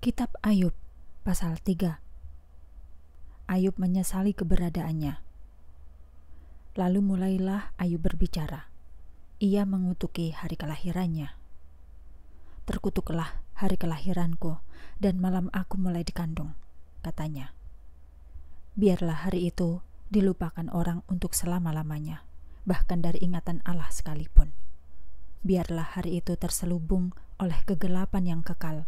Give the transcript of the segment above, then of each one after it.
Kitab Ayub pasal 3 Ayub menyesali keberadaannya. Lalu mulailah Ayub berbicara. Ia mengutuki hari kelahirannya. Terkutuklah hari kelahiranku dan malam aku mulai dikandung, katanya. Biarlah hari itu dilupakan orang untuk selama-lamanya, bahkan dari ingatan Allah sekalipun biarlah hari itu terselubung oleh kegelapan yang kekal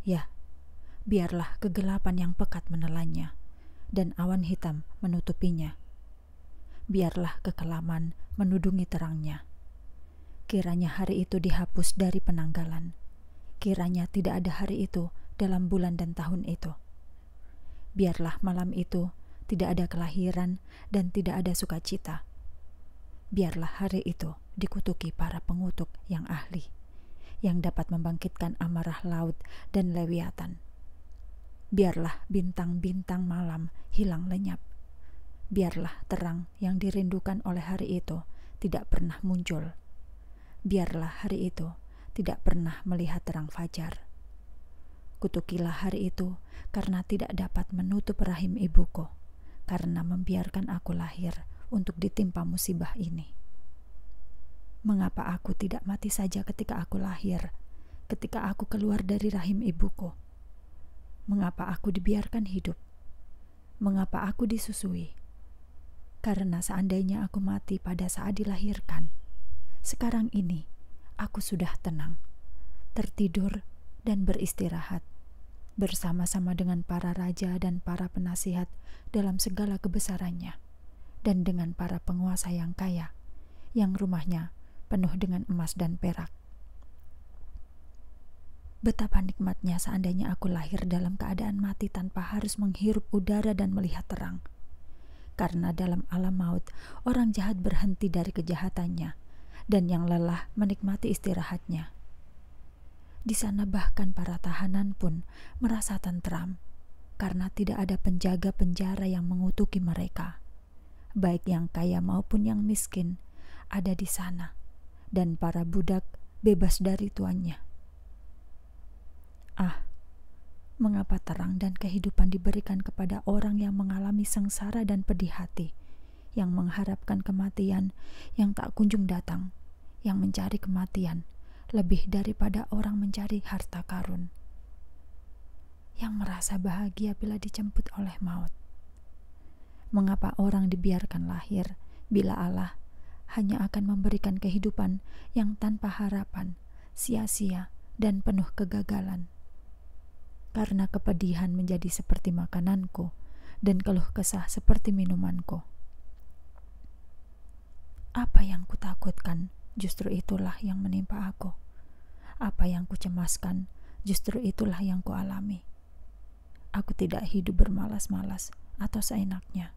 Ya, biarlah kegelapan yang pekat menelannya dan awan hitam menutupinya. Biarlah kekelaman menudungi terangnya. Kiranya hari itu dihapus dari penanggalan. Kiranya tidak ada hari itu dalam bulan dan tahun itu. Biarlah malam itu tidak ada kelahiran dan tidak ada sukacita. Biarlah hari itu dikutuki para pengutuk yang ahli yang dapat membangkitkan amarah laut dan lewiatan. Biarlah bintang-bintang malam hilang lenyap. Biarlah terang yang dirindukan oleh hari itu tidak pernah muncul. Biarlah hari itu tidak pernah melihat terang fajar. Kutukilah hari itu karena tidak dapat menutup rahim ibuku, karena membiarkan aku lahir untuk ditimpa musibah ini. Mengapa aku tidak mati saja ketika aku lahir, ketika aku keluar dari rahim ibuku? Mengapa aku dibiarkan hidup? Mengapa aku disusui? Karena seandainya aku mati pada saat dilahirkan, sekarang ini aku sudah tenang, tertidur, dan beristirahat bersama-sama dengan para raja dan para penasihat dalam segala kebesarannya, dan dengan para penguasa yang kaya yang rumahnya penuh dengan emas dan perak. Betapa nikmatnya seandainya aku lahir dalam keadaan mati tanpa harus menghirup udara dan melihat terang. Karena dalam alam maut, orang jahat berhenti dari kejahatannya, dan yang lelah menikmati istirahatnya. Di sana bahkan para tahanan pun merasa tentram, karena tidak ada penjaga penjara yang mengutuki mereka. Baik yang kaya maupun yang miskin ada di sana dan para budak bebas dari tuannya. Ah, mengapa terang dan kehidupan diberikan kepada orang yang mengalami sengsara dan pedih hati, yang mengharapkan kematian yang tak kunjung datang, yang mencari kematian lebih daripada orang mencari harta karun, yang merasa bahagia bila dicemput oleh maut. Mengapa orang dibiarkan lahir bila Allah hanya akan memberikan kehidupan yang tanpa harapan, sia-sia, dan penuh kegagalan. Karena kepedihan menjadi seperti makananku, dan keluh kesah seperti minumanku. Apa yang kutakutkan justru itulah yang menimpa aku. Apa yang kucemaskan justru itulah yang kualami. Aku tidak hidup bermalas-malas atau seenaknya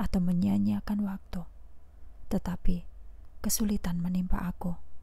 atau menyia-nyiakan waktu. Tetapi kesulitan menimpa aku.